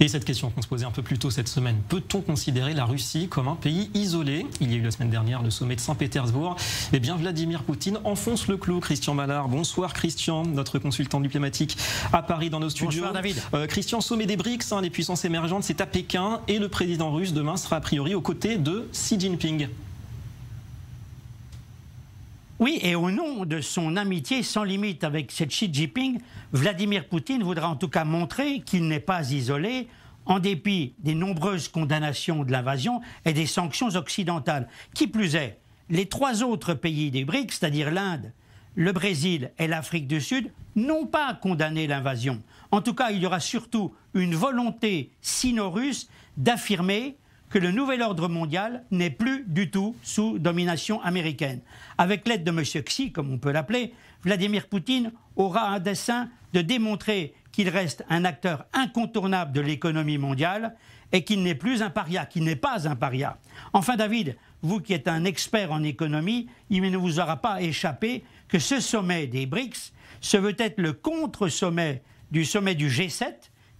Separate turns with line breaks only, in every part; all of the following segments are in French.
Et cette question qu'on se posait un peu plus tôt cette semaine, peut-on considérer la Russie comme un pays isolé Il y a eu la semaine dernière le sommet de Saint-Pétersbourg. Eh bien, Vladimir Poutine enfonce le clou. Christian Mallard, bonsoir Christian, notre consultant diplomatique à Paris dans nos studios. Bonsoir David. Euh, Christian, sommet des BRICS, hein, les puissances émergentes, c'est à Pékin et le président russe demain sera a priori aux côtés de Xi Jinping.
Oui, et au nom de son amitié sans limite avec cette Xi Jinping, Vladimir Poutine voudra en tout cas montrer qu'il n'est pas isolé en dépit des nombreuses condamnations de l'invasion et des sanctions occidentales. Qui plus est, les trois autres pays des BRICS, c'est-à-dire l'Inde, le Brésil et l'Afrique du Sud, n'ont pas condamné l'invasion. En tout cas, il y aura surtout une volonté sino-russe d'affirmer que le nouvel ordre mondial n'est plus du tout sous domination américaine. Avec l'aide de M. Xi, comme on peut l'appeler, Vladimir Poutine aura un dessein de démontrer qu'il reste un acteur incontournable de l'économie mondiale et qu'il n'est plus un paria, qu'il n'est pas un paria. Enfin, David, vous qui êtes un expert en économie, il ne vous aura pas échappé que ce sommet des BRICS se veut être le contre-sommet du sommet du G7,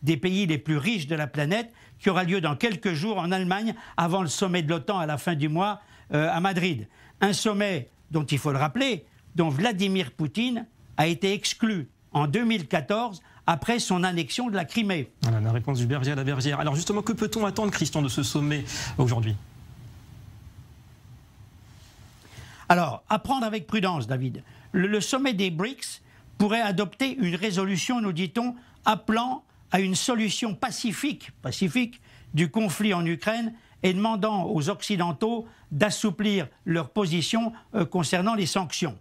des pays les plus riches de la planète qui aura lieu dans quelques jours en Allemagne avant le sommet de l'OTAN à la fin du mois euh, à Madrid. Un sommet dont il faut le rappeler, dont Vladimir Poutine a été exclu en 2014 après son annexion de la Crimée. Voilà la réponse du berger à la bergère. Alors justement, que peut-on attendre, Christian, de ce sommet aujourd'hui Alors, apprendre avec prudence, David. Le, le sommet des BRICS pourrait adopter une résolution, nous dit-on, appelant à une solution pacifique, du conflit en Ukraine et demandant aux Occidentaux d'assouplir leur position euh, concernant les sanctions.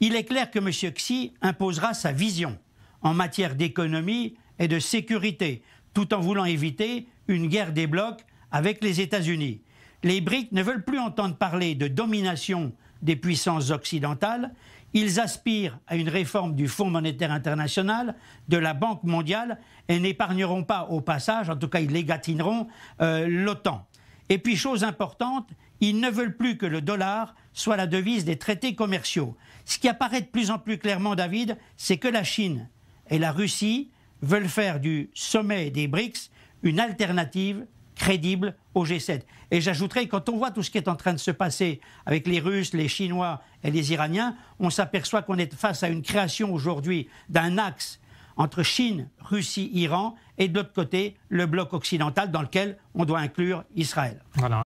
Il est clair que M. Xi imposera sa vision en matière d'économie et de sécurité, tout en voulant éviter une guerre des blocs avec les États-Unis. Les BRICS ne veulent plus entendre parler de domination des puissances occidentales, ils aspirent à une réforme du Fonds monétaire international, de la Banque mondiale, et n'épargneront pas au passage, en tout cas ils légatineront, euh, l'OTAN. Et puis, chose importante, ils ne veulent plus que le dollar soit la devise des traités commerciaux. Ce qui apparaît de plus en plus clairement, David, c'est que la Chine et la Russie veulent faire du sommet des BRICS une alternative crédible au G7. Et j'ajouterai, quand on voit tout ce qui est en train de se passer avec les Russes, les Chinois et les Iraniens, on s'aperçoit qu'on est face à une création aujourd'hui d'un axe entre Chine, Russie, Iran et de l'autre côté le bloc occidental dans lequel on doit inclure Israël. Voilà.